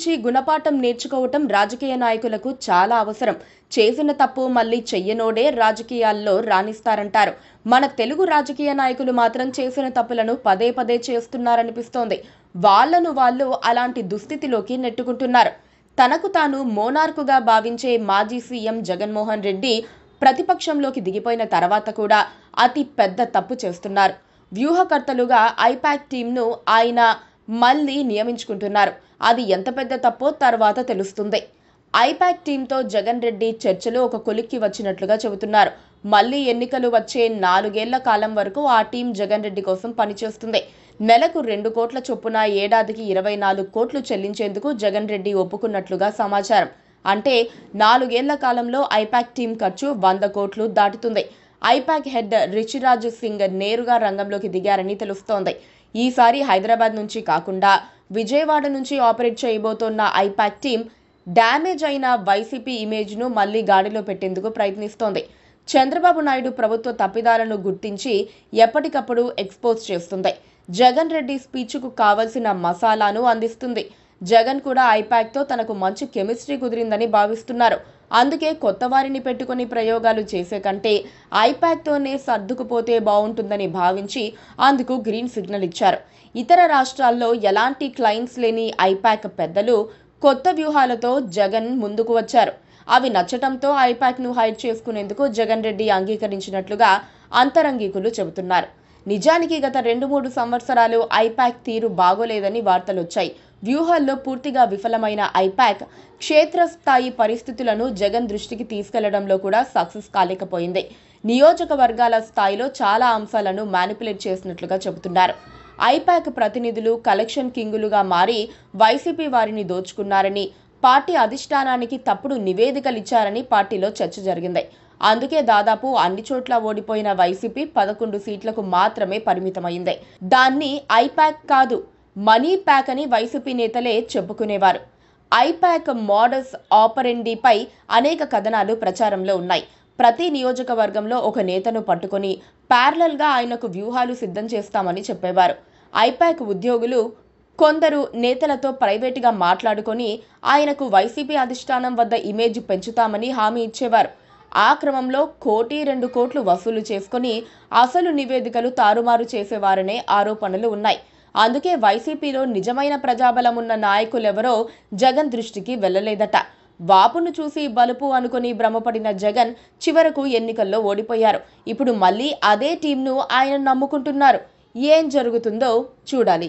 నుంచి గుణపాఠం నేర్చుకోవటం రాజకీయ నాయకులకు చాలా అవసరం చేసిన తప్పు మళ్ళీ చెయ్యనోడే రాజకీయాల్లో రాణిస్తారంటారు మన తెలుగు రాజకీయ నాయకులు మాత్రం చేసిన తప్పులను పదే పదే చేస్తున్నారనిపిస్తోంది వాళ్లను వాళ్ళు అలాంటి దుస్థితిలోకి నెట్టుకుంటున్నారు తనకు తాను మోనార్కుగా భావించే మాజీ సీఎం జగన్మోహన్ రెడ్డి ప్రతిపక్షంలోకి దిగిపోయిన తర్వాత కూడా అతి పెద్ద తప్పు చేస్తున్నారు వ్యూహకర్తలుగా ఐపాక్ టీంను ఆయన మళ్లీ నియమించుకుంటున్నారు అది ఎంత పెద్ద తప్పో తర్వాత తెలుస్తుంది ఐపాక్ టీంతో జగన్ రెడ్డి చర్చలు ఒక కొలిక్కి వచ్చినట్లుగా చెబుతున్నారు మళ్లీ ఎన్నికలు వచ్చే నాలుగేళ్ల కాలం వరకు ఆ టీం జగన్ రెడ్డి కోసం పనిచేస్తుంది నెలకు రెండు కోట్ల చొప్పున ఏడాదికి ఇరవై నాలుగు కోట్లు చెల్లించేందుకు జగన్ రెడ్డి ఒప్పుకున్నట్లుగా సమాచారం అంటే నాలుగేళ్ల కాలంలో ఐపాక్ టీం ఖర్చు వంద కోట్లు దాటుతుంది ఐపాక్ హెడ్ రిచిరాజ్ సింగ్ నేరుగా రంగంలోకి దిగారని తెలుస్తోంది ఈసారి హైదరాబాద్ నుంచి కాకుండా విజయవాడ నుంచి ఆపరేట్ చేయబోతోన్న ఐపాక్ టీం డ్యామేజ్ అయిన వైసీపీ ఇమేజ్ను మళ్లీ గాడిలో పెట్టేందుకు ప్రయత్నిస్తోంది చంద్రబాబు నాయుడు ప్రభుత్వ తప్పిదాలను గుర్తించి ఎప్పటికప్పుడు ఎక్స్పోజ్ చేస్తుంది జగన్ రెడ్డి స్పీచ్కు కావలసిన మసాలాను అందిస్తుంది జగన్ కూడా ఐపాక్తో తనకు మంచి కెమిస్ట్రీ కుదిరిందని భావిస్తున్నారు అందుకే కొత్త వారిని పెట్టుకుని ప్రయోగాలు చేసే కంటే ఐప్యాక్తోనే సర్దుకుపోతే బాగుంటుందని భావించి అందుకు గ్రీన్ సిగ్నల్ ఇచ్చారు ఇతర రాష్ట్రాల్లో ఎలాంటి క్లయింట్స్ లేని ఐపాక్ పెద్దలు కొత్త వ్యూహాలతో జగన్ ముందుకు వచ్చారు అవి నచ్చటంతో ఐపాక్ను హైడ్ చేసుకునేందుకు జగన్ రెడ్డి అంగీకరించినట్లుగా అంతరంగికులు చెబుతున్నారు నిజానికి గత రెండు మూడు సంవత్సరాలు ఐపాక్ తీరు బాగోలేదని వార్తలు వచ్చాయి వ్యూహాల్లో పూర్తిగా విఫలమైన ఐపాక్ క్షేత్రస్థాయి పరిస్థితులను జగన్ దృష్టికి తీసుకెళ్లడంలో కూడా సక్సెస్ కాలేకపోయింది నియోజకవర్గాల స్థాయిలో చాలా అంశాలను మ్యానిపులేట్ చేసినట్లుగా చెబుతున్నారు ఐపాక్ ప్రతినిధులు కలెక్షన్ కింగులుగా మారి వైసీపీ వారిని దోచుకున్నారని పార్టీ అధిష్టానానికి తప్పుడు నివేదికలిచ్చారని పార్టీలో చర్చ జరిగింది అందుకే దాదాపు అన్ని చోట్ల ఓడిపోయిన వైసీపీ పదకొండు సీట్లకు మాత్రమే పరిమితమైంది దాన్ని ఐప్యాక్ కాదు మనీ ప్యాక్ అని వైసీపీ నేతలే చెప్పుకునేవారు ఐప్యాక్ మోడల్స్ ఆపరెండీపై అనేక కథనాలు ప్రచారంలో ఉన్నాయి ప్రతి నియోజకవర్గంలో ఒక నేతను పట్టుకొని ప్యారలల్గా ఆయనకు వ్యూహాలు సిద్ధం చేస్తామని చెప్పేవారు ఐపాక్ ఉద్యోగులు కొందరు నేతలతో ప్రైవేటుగా మాట్లాడుకొని ఆయనకు వైసీపీ అధిష్టానం వద్ద ఇమేజ్ పెంచుతామని హామీ ఇచ్చేవారు ఆ క్రమంలో కోటి రెండు కోట్లు వసూలు చేసుకుని అసలు నివేదికలు తారుమారు చేసేవారనే ఆరోపణలు ఉన్నాయి అందుకే వైసీపీలో నిజమైన ప్రజాబలం ఉన్న నాయకులెవరో జగన్ దృష్టికి వెళ్ళలేదట వాపును చూసి బలుపు అనుకుని భ్రమపడిన జగన్ చివరకు ఎన్నికల్లో ఓడిపోయారు ఇప్పుడు మళ్ళీ అదే టీంను ఆయన నమ్ముకుంటున్నారు ఏం జరుగుతుందో చూడాలి